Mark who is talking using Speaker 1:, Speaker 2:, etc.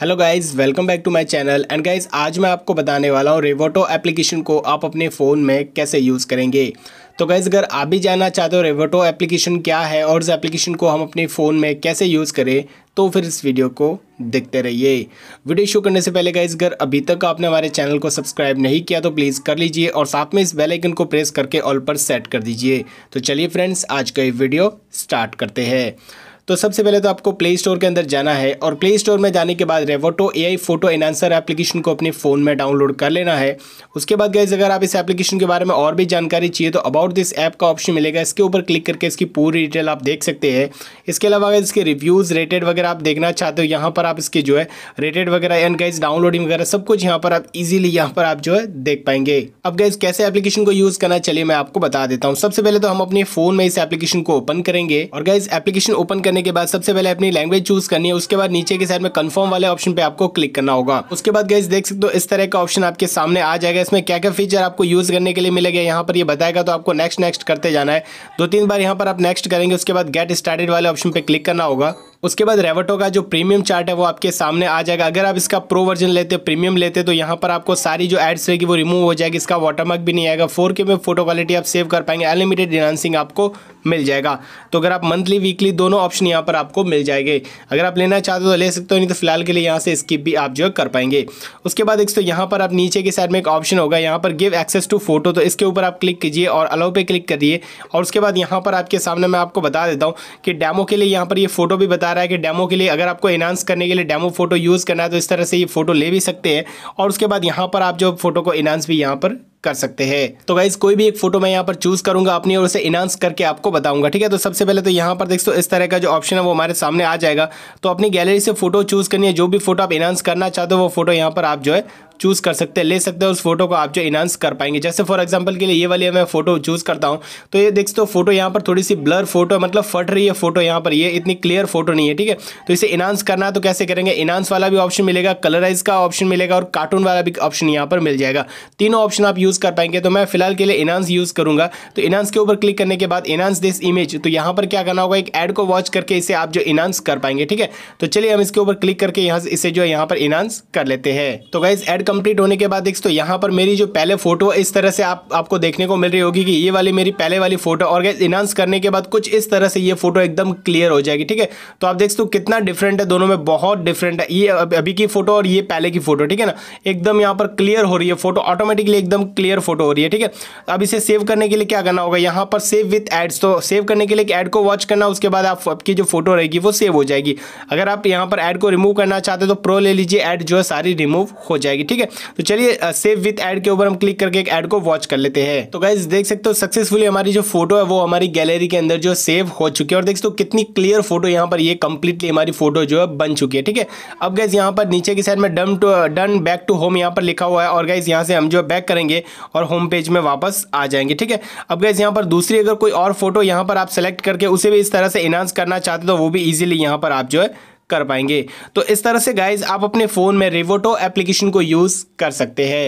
Speaker 1: hello guys welcome back to my channel and guys आज मैं आपको बताने वाला हूँ रेवोटो एप्लीकेशन को आप अपने फ़ोन में कैसे यूज़ करेंगे तो गाइज़ अगर आप भी जानना चाहते हो रेवोटो एप्लीकेशन क्या है और इस एप्लीकेशन को हम अपने फ़ोन में कैसे यूज़ करें तो फिर इस वीडियो को देखते रहिए वीडियो शुरू करने से पहले गाइज अगर अभी तक आपने हमारे चैनल को सब्सक्राइब नहीं किया तो प्लीज़ कर लीजिए और साथ में इस बेलाइकन को प्रेस करके ऑल पर सेट कर दीजिए तो चलिए फ्रेंड्स आज का ये वीडियो स्टार्ट करते हैं तो सबसे पहले तो आपको प्ले स्टोर के अंदर जाना है और प्ले स्टोर में जाने के बाद रेवोटो ए फोटो एनहांसर एप्लीकेशन को अपने फ़ोन में डाउनलोड कर लेना है उसके बाद गैस अगर आप इस एप्लीकेशन के बारे में और भी जानकारी चाहिए तो अबाउट दिस ऐप का ऑप्शन मिलेगा इसके ऊपर क्लिक करके इसकी पूरी डिटेल आप देख सकते हैं इसके अलावा अगर इसके रिव्यूज़ रेटेड वगैरह आप देखना चाहते हो यहाँ पर आप इसके जो है रेटेड वगैरह एंड गैस डाउनलोडिंग वगैरह सब कुछ यहाँ पर आप इजीली यहाँ पर आप जो है देख पाएंगे अब गैस कैसे एप्लीकेशन को यूज़ करना चलिए मैं आपको बता देता हूँ सबसे पहले तो हम अपने फ़ोन में इस एप्लीकेशन को ओपन करेंगे और गैस एप्लीकेशन ओपन करने करने के बाद सबसे पहले अपनी लैंग्वेज चूज करनी है उसके बाद नीचे के साइड में कंफर्म वाले ऑप्शन पे आपको क्लिक करना होगा उसके बाद गैस देख सकते हो इस तरह का ऑप्शन आपके सामने आ जाएगा इसमें क्या क्या फीचर आपको यूज करने के लिए मिलेगा यहाँ पर यह बताएगा तो आपको नेक्स्ट नेक्स्ट करते जाना है दो तीन बार यहाँ पर आप नेक्स्ट करेंगे उसके बाद गेट स्टार्टेड वाले ऑप्शन पे क्लिक करना होगा उसके बाद रेवटो का जो प्रीमियम चार्ट है वो आपके सामने आ जाएगा अगर आप इसका प्रो वर्जन लेते प्रीमियम लेते तो यहाँ पर आपको सारी जो एड्स रहेगी वो रिमूव हो जाएगी इसका वाटरमार्क भी नहीं आएगा फोर में फोटो क्वालिटी आप सेव कर पाएंगे अनलिमिटेड इनांसिंग आपको मिल जाएगा तो अगर आप मंथली वीकली दोनों ऑप्शन यहाँ पर आपको मिल जाएंगे अगर आप लेना चाहते हो तो ले सकते हो नहीं तो फिलहाल के लिए यहाँ से स्किप भी आप जो है कर पाएंगे उसके बाद एक तो यहाँ पर आप नीचे के साइड में एक ऑप्शन होगा यहाँ पर गिव एक्सेस टू फोटो तो इसके ऊपर आप क्लिक कीजिए और अलाउ पे क्लिक करिए और उसके बाद यहाँ पर आपके सामने मैं आपको बता देता हूँ कि डैमो के लिए यहाँ पर ये फोटो भी बता रहा है कि डेमो के लिए अगर आपको इन्हांस करने के लिए डेमो फोटो यूज़ करना है तो इस तरह से ये फोटो ले भी सकते हैं और उसके बाद यहाँ पर आप जो फोटो को इनहांस भी यहाँ पर कर सकते हैं तो गाइज कोई भी एक फोटो मैं यहाँ पर चूज करूंगा अपनी और उसे इनहांस करके आपको बताऊंगा ठीक है तो सबसे पहले तो यहाँ पर देखो इस तरह का जो ऑप्शन है वो हमारे सामने आ जाएगा तो अपनी गैलरी से फोटो चूज करनी है जो भी फोटो आप इनहांस करना चाहते हो वो फोटो यहाँ पर आप जो है चूज़ कर सकते हैं ले सकते हैं उस फोटो को आप जो इनहांस कर पाएंगे जैसे फॉर एग्जाम्पल के लिए ये वाली मैं फोटो चूज़ करता हूँ तो ये देख सकते हो फोटो तो यहाँ पर थोड़ी सी ब्लर फोटो मतलब फट रही है फोटो यहाँ पर ये इतनी क्लियर फोटो नहीं है ठीक है तो इसे इनहांस करना तो कैसे करेंगे इनहांस वाला भी ऑप्शन मिलेगा कलराइज का ऑप्शन मिलेगा और कार्टून वाला भी ऑप्शन यहाँ पर मिल जाएगा तीनों ऑप्शन आप यूज़ कर पाएंगे तो मैं फिलहाल के लिए इनहांस यूज़ करूँगा तो इनहांस के ऊपर क्लिक करने के बाद इनहांस दिस इमेज तो यहाँ पर क्या करना होगा एक एड को वॉच करके इसे आप जो इनहांस कर पाएंगे ठीक है तो चलिए हम इसके ऊपर क्लिक करके यहाँ इसे जो है यहाँ पर इनहांस कर लेते हैं तो गाइज एड कंप्लीट होने के बाद तो यहाँ पर मेरी जो पहले फोटो इस तरह से आप आपको देखने को मिल रही होगी कि ये वाली मेरी पहले वाली फोटो और गैस करने के बाद कुछ इस तरह से ये फोटो एकदम क्लियर हो जाएगी ठीक है तो आप देख सकते कितना डिफरेंट है दोनों में बहुत डिफरेंट है ये अभी की फोटो और ये पहले की फोटो ठीक है ना एकदम यहाँ पर क्लियर हो रही है फोटो ऑटोमेटिकली एकदम क्लियर फोटो हो रही है ठीक है अब इसे सेव करने के लिए क्या करना होगा यहाँ पर सेव विथ एड्स तो सेव करने के लिए एड को वॉच करना उसके बाद आपकी जो फोटो रहेगी वो सेव हो जाएगी अगर आप यहाँ पर एड को रिमूव करना चाहते हो तो प्रो ले लीजिए एड जो है सारी रिमूव हो जाएगी ठीक ठीक है तो चलिए सेव विथ एड के ऊपर हम क्लिक करके एक एड को वॉच कर लेते हैं तो गाइज देख सकते हो सक्सेसफुली हमारी जो फोटो है वो हमारी गैलरी के अंदर जो सेव हो चुकी है और देख सकते हो कितनी क्लियर फोटो यहाँ पर ये कंप्लीटली हमारी फोटो जो है बन चुकी है ठीक है अब गैस यहाँ पर नीचे की साइड में done to done back to home यहाँ पर लिखा हुआ है और गैस यहाँ से हम जो बैक करेंगे और होम पेज में वापस आ जाएंगे ठीक है अब गैस यहाँ पर दूसरी अगर कोई और फोटो यहाँ पर आप सेलेक्ट करके उसे भी इस तरह से इनहांस करना चाहते तो वो भी ईजिली यहाँ पर आप जो है कर पाएंगे तो इस तरह से गाइज आप अपने फ़ोन में रिवोटो एप्लीकेशन को यूज़ कर सकते हैं